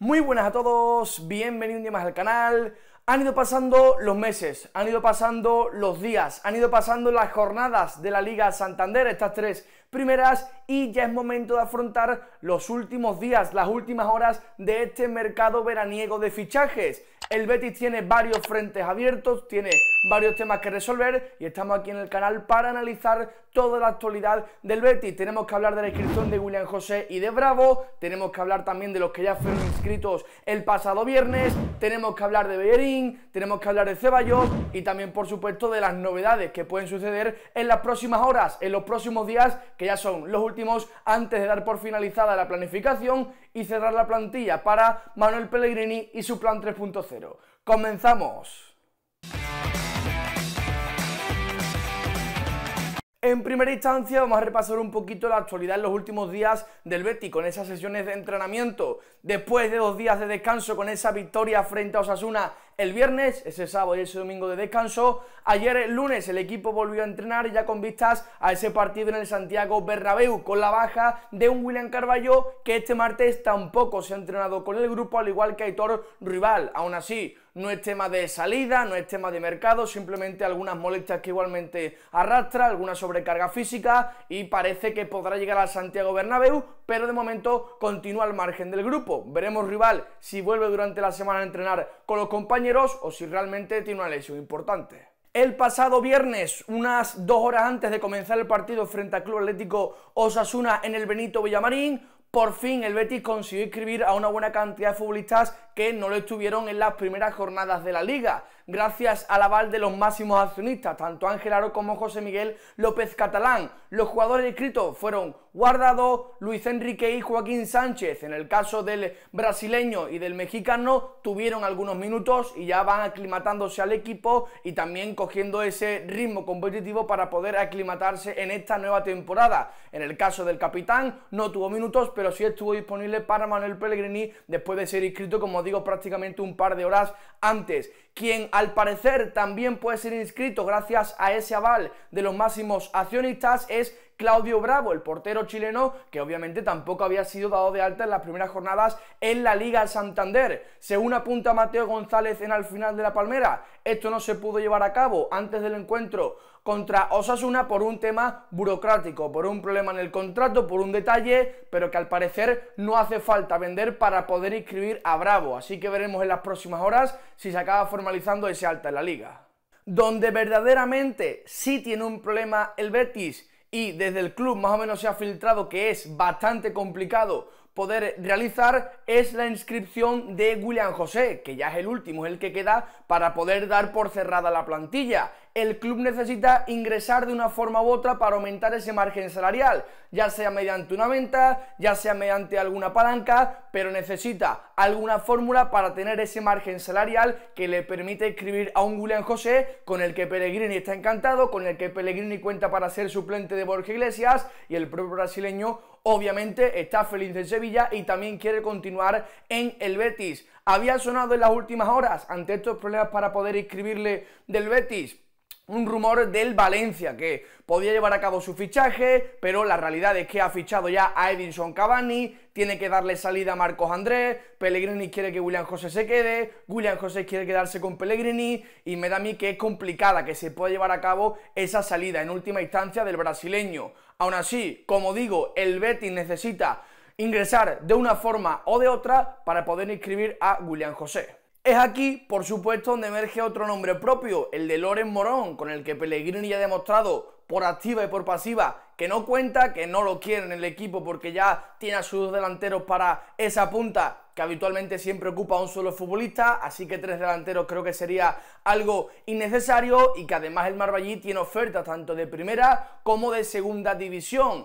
Muy buenas a todos, bienvenidos un día más al canal. Han ido pasando los meses, han ido pasando los días, han ido pasando las jornadas de la Liga Santander, estas tres primeras, y ya es momento de afrontar los últimos días, las últimas horas de este mercado veraniego de fichajes. El Betis tiene varios frentes abiertos, tiene varios temas que resolver y estamos aquí en el canal para analizar toda la actualidad del Betis. Tenemos que hablar de la inscripción de William José y de Bravo, tenemos que hablar también de los que ya fueron inscritos el pasado viernes, tenemos que hablar de Bellerín, tenemos que hablar de Ceballos y también por supuesto de las novedades que pueden suceder en las próximas horas, en los próximos días, que ya son los últimos antes de dar por finalizada la planificación y cerrar la plantilla para Manuel Pellegrini y su plan 3.0. Pero ¡Comenzamos! En primera instancia vamos a repasar un poquito la actualidad en los últimos días del Betis con esas sesiones de entrenamiento. Después de dos días de descanso con esa victoria frente a Osasuna el viernes, ese sábado y ese domingo de descanso, ayer el lunes el equipo volvió a entrenar ya con vistas a ese partido en el Santiago Bernabéu con la baja de un William Carballo que este martes tampoco se ha entrenado con el grupo al igual que Aitor Rival. Aún así, no es tema de salida, no es tema de mercado, simplemente algunas molestias que igualmente arrastra, alguna sobrecarga física y parece que podrá llegar a Santiago Bernabéu, pero de momento continúa al margen del grupo. Veremos rival si vuelve durante la semana a entrenar con los compañeros o si realmente tiene una lesión importante. El pasado viernes, unas dos horas antes de comenzar el partido frente al Club Atlético Osasuna en el Benito Villamarín, por fin el Betis consiguió inscribir a una buena cantidad de futbolistas que no lo estuvieron en las primeras jornadas de la liga, gracias al aval de los máximos accionistas, tanto Ángel Aro como José Miguel López Catalán. Los jugadores inscritos fueron Guardado, Luis Enrique y Joaquín Sánchez. En el caso del brasileño y del mexicano tuvieron algunos minutos y ya van aclimatándose al equipo y también cogiendo ese ritmo competitivo para poder aclimatarse en esta nueva temporada. En el caso del capitán no tuvo minutos, pero sí estuvo disponible para Manuel Pellegrini después de ser inscrito, como digo, prácticamente un par de horas antes. Quien al parecer también puede ser inscrito gracias a ese aval de los máximos accionistas es Claudio Bravo, el portero chileno, que obviamente tampoco había sido dado de alta en las primeras jornadas en la Liga Santander. Según apunta Mateo González en el final de la palmera, esto no se pudo llevar a cabo antes del encuentro contra Osasuna por un tema burocrático, por un problema en el contrato, por un detalle, pero que al parecer no hace falta vender para poder inscribir a Bravo. Así que veremos en las próximas horas si se acaba formalizando ese alta en la liga. Donde verdaderamente sí tiene un problema el Betis y desde el club más o menos se ha filtrado que es bastante complicado poder realizar es la inscripción de William José, que ya es el último, es el que queda para poder dar por cerrada la plantilla el club necesita ingresar de una forma u otra para aumentar ese margen salarial, ya sea mediante una venta, ya sea mediante alguna palanca, pero necesita alguna fórmula para tener ese margen salarial que le permite escribir a un Julián José con el que Pellegrini está encantado, con el que Pellegrini cuenta para ser suplente de Borja Iglesias y el propio brasileño obviamente está feliz en Sevilla y también quiere continuar en el Betis. Había sonado en las últimas horas ante estos problemas para poder inscribirle del Betis un rumor del Valencia que podía llevar a cabo su fichaje, pero la realidad es que ha fichado ya a Edinson Cavani, tiene que darle salida a Marcos Andrés, Pellegrini quiere que William José se quede, William José quiere quedarse con Pellegrini y me da a mí que es complicada que se pueda llevar a cabo esa salida en última instancia del brasileño. Aún así, como digo, el Betis necesita ingresar de una forma o de otra para poder inscribir a William José. Es aquí, por supuesto, donde emerge otro nombre propio, el de Loren Morón, con el que Pellegrini ha demostrado por activa y por pasiva que no cuenta, que no lo quiere en el equipo porque ya tiene a sus delanteros para esa punta que habitualmente siempre ocupa a un solo futbolista, así que tres delanteros creo que sería algo innecesario y que además el Marbellí tiene ofertas tanto de primera como de segunda división.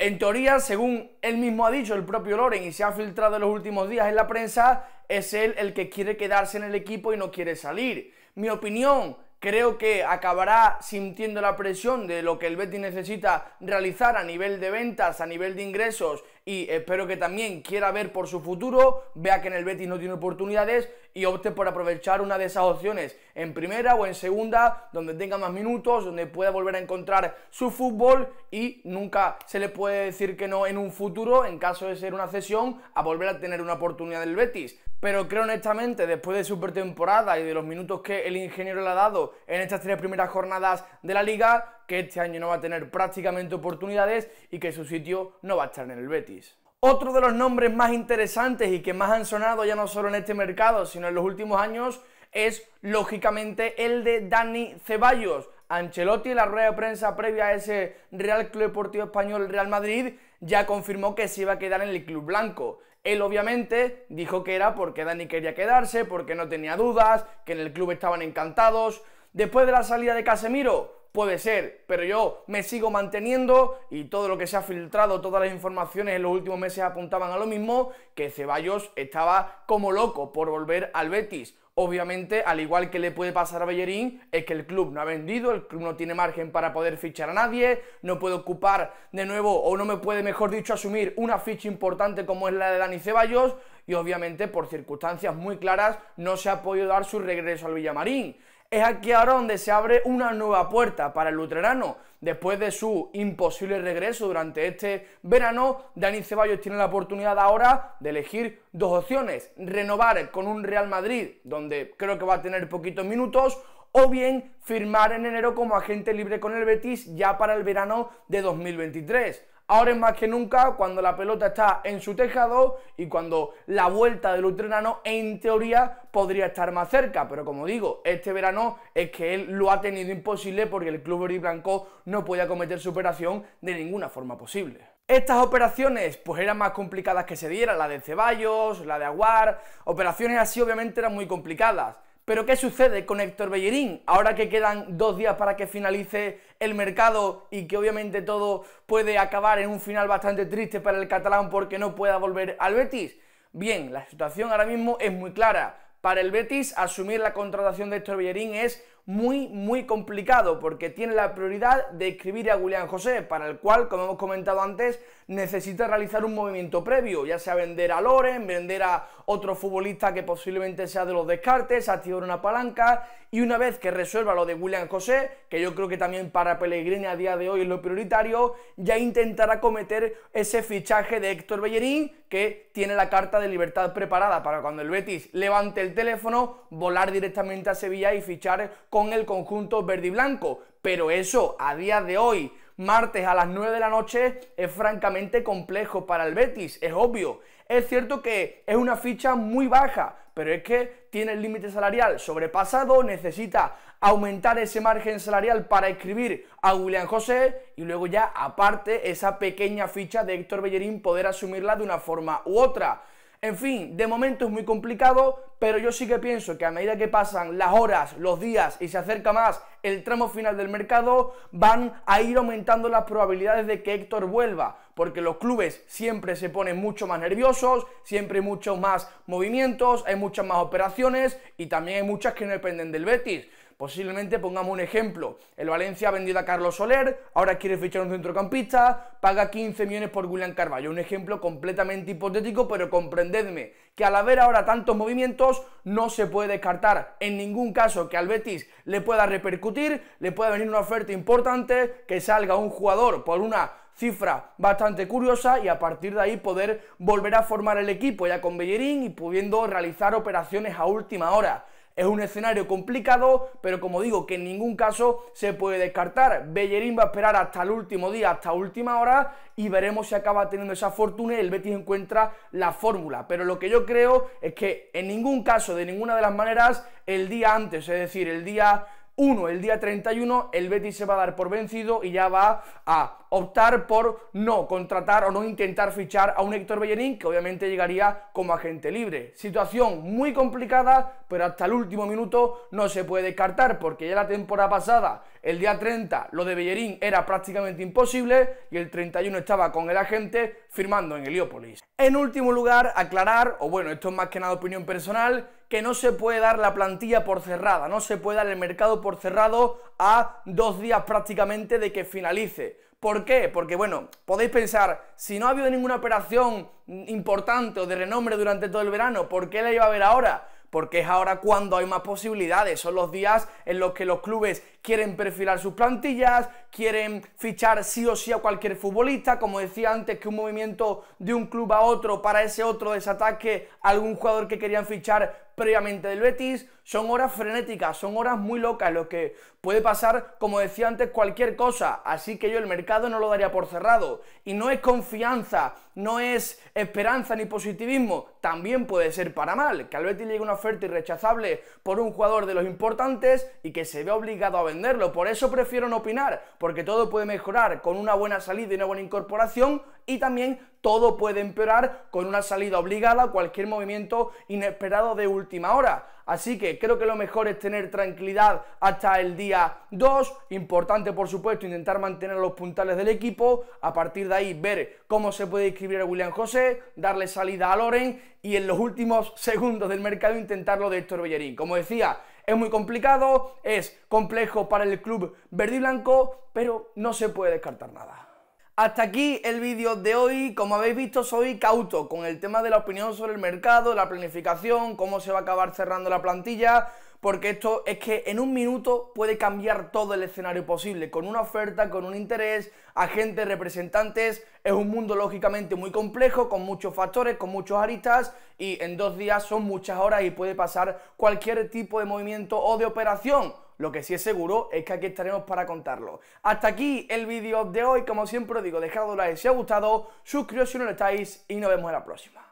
En teoría, según él mismo ha dicho, el propio Loren, y se ha filtrado en los últimos días en la prensa, es él el que quiere quedarse en el equipo y no quiere salir. Mi opinión, creo que acabará sintiendo la presión de lo que el Betty necesita realizar a nivel de ventas, a nivel de ingresos y espero que también quiera ver por su futuro, vea que en el Betis no tiene oportunidades y opte por aprovechar una de esas opciones en primera o en segunda, donde tenga más minutos, donde pueda volver a encontrar su fútbol y nunca se le puede decir que no en un futuro, en caso de ser una cesión, a volver a tener una oportunidad del Betis. Pero creo honestamente, después de su pretemporada y de los minutos que el ingeniero le ha dado en estas tres primeras jornadas de la liga, que este año no va a tener prácticamente oportunidades y que su sitio no va a estar en el Betis. Otro de los nombres más interesantes y que más han sonado ya no solo en este mercado, sino en los últimos años, es lógicamente el de Dani Ceballos. Ancelotti en la rueda de prensa previa a ese Real Club Deportivo Español Real Madrid ya confirmó que se iba a quedar en el Club Blanco. Él obviamente dijo que era porque Dani quería quedarse, porque no tenía dudas, que en el club estaban encantados. Después de la salida de Casemiro, puede ser, pero yo me sigo manteniendo y todo lo que se ha filtrado, todas las informaciones en los últimos meses apuntaban a lo mismo, que Ceballos estaba como loco por volver al Betis. Obviamente, al igual que le puede pasar a Bellerín, es que el club no ha vendido, el club no tiene margen para poder fichar a nadie, no puede ocupar de nuevo, o no me puede, mejor dicho, asumir una ficha importante como es la de Dani Ceballos, y obviamente por circunstancias muy claras no se ha podido dar su regreso al Villamarín. Es aquí ahora donde se abre una nueva puerta para el luterano. Después de su imposible regreso durante este verano, Dani Ceballos tiene la oportunidad ahora de elegir dos opciones. Renovar con un Real Madrid, donde creo que va a tener poquitos minutos, o bien firmar en enero como agente libre con el Betis ya para el verano de 2023. Ahora es más que nunca cuando la pelota está en su tejado y cuando la vuelta del Utrenano en teoría podría estar más cerca. Pero como digo, este verano es que él lo ha tenido imposible porque el club verde blanco no podía cometer su operación de ninguna forma posible. Estas operaciones pues eran más complicadas que se dieran, la de Ceballos, la de Aguar, operaciones así obviamente eran muy complicadas. Pero ¿qué sucede con Héctor Bellerín? Ahora que quedan dos días para que finalice el mercado y que obviamente todo puede acabar en un final bastante triste para el catalán porque no pueda volver al Betis. Bien, la situación ahora mismo es muy clara. Para el Betis, asumir la contratación de Héctor Bellerín es muy, muy complicado porque tiene la prioridad de escribir a Julián José, para el cual, como hemos comentado antes, necesita realizar un movimiento previo, ya sea vender a Loren, vender a otro futbolista que posiblemente sea de los descartes, activar una palanca y una vez que resuelva lo de William José, que yo creo que también para Pellegrini a día de hoy es lo prioritario, ya intentará cometer ese fichaje de Héctor Bellerín que tiene la carta de libertad preparada para cuando el Betis levante el teléfono, volar directamente a Sevilla y fichar con con el conjunto verde y blanco. Pero eso, a día de hoy, martes a las 9 de la noche, es francamente complejo para el Betis, es obvio. Es cierto que es una ficha muy baja, pero es que tiene el límite salarial sobrepasado, necesita aumentar ese margen salarial para escribir a Julián José y luego ya aparte esa pequeña ficha de Héctor Bellerín poder asumirla de una forma u otra. En fin, de momento es muy complicado, pero yo sí que pienso que a medida que pasan las horas, los días y se acerca más el tramo final del mercado, van a ir aumentando las probabilidades de que Héctor vuelva, porque los clubes siempre se ponen mucho más nerviosos, siempre hay muchos más movimientos, hay muchas más operaciones y también hay muchas que no dependen del Betis. Posiblemente pongamos un ejemplo, el Valencia ha vendido a Carlos Soler, ahora quiere fichar un centrocampista, paga 15 millones por William Carvalho, un ejemplo completamente hipotético, pero comprendedme que al haber ahora tantos movimientos no se puede descartar en ningún caso que al Betis le pueda repercutir, le pueda venir una oferta importante, que salga un jugador por una cifra bastante curiosa y a partir de ahí poder volver a formar el equipo ya con Bellerín y pudiendo realizar operaciones a última hora. Es un escenario complicado, pero como digo, que en ningún caso se puede descartar. Bellerín va a esperar hasta el último día, hasta última hora, y veremos si acaba teniendo esa fortuna y el Betis encuentra la fórmula. Pero lo que yo creo es que en ningún caso, de ninguna de las maneras, el día antes, es decir, el día 1. El día 31 el Betis se va a dar por vencido y ya va a optar por no contratar o no intentar fichar a un Héctor Bellerín que obviamente llegaría como agente libre. Situación muy complicada, pero hasta el último minuto no se puede descartar porque ya la temporada pasada, el día 30, lo de Bellerín era prácticamente imposible y el 31 estaba con el agente firmando en Heliópolis. En último lugar, aclarar, o bueno, esto es más que nada opinión personal, que no se puede dar la plantilla por cerrada, no se puede dar el mercado por cerrado a dos días prácticamente de que finalice. ¿Por qué? Porque bueno, podéis pensar, si no ha habido ninguna operación importante o de renombre durante todo el verano, ¿por qué la iba a haber ahora? porque es ahora cuando hay más posibilidades, son los días en los que los clubes quieren perfilar sus plantillas, quieren fichar sí o sí a cualquier futbolista, como decía antes que un movimiento de un club a otro para ese otro desataque algún jugador que querían fichar previamente del Betis, son horas frenéticas, son horas muy locas, lo que puede pasar, como decía antes, cualquier cosa, así que yo el mercado no lo daría por cerrado. Y no es confianza, no es esperanza ni positivismo, también puede ser para mal, que al Betis llegue una oferta irrechazable por un jugador de los importantes y que se vea obligado a venderlo, por eso prefiero no opinar, porque todo puede mejorar con una buena salida y una buena incorporación, y también todo puede empeorar con una salida obligada, cualquier movimiento inesperado de última hora. Así que creo que lo mejor es tener tranquilidad hasta el día 2. Importante, por supuesto, intentar mantener los puntales del equipo. A partir de ahí, ver cómo se puede inscribir a William José, darle salida a Loren y en los últimos segundos del mercado intentarlo de Héctor Bellerín. Como decía, es muy complicado, es complejo para el club verde y blanco, pero no se puede descartar nada. Hasta aquí el vídeo de hoy, como habéis visto soy cauto con el tema de la opinión sobre el mercado, la planificación, cómo se va a acabar cerrando la plantilla, porque esto es que en un minuto puede cambiar todo el escenario posible, con una oferta, con un interés, agentes, representantes, es un mundo lógicamente muy complejo, con muchos factores, con muchos aristas, y en dos días son muchas horas y puede pasar cualquier tipo de movimiento o de operación. Lo que sí es seguro es que aquí estaremos para contarlo. Hasta aquí el vídeo de hoy. Como siempre os digo, dejad un like si os ha gustado, suscribíos si no lo estáis y nos vemos en la próxima.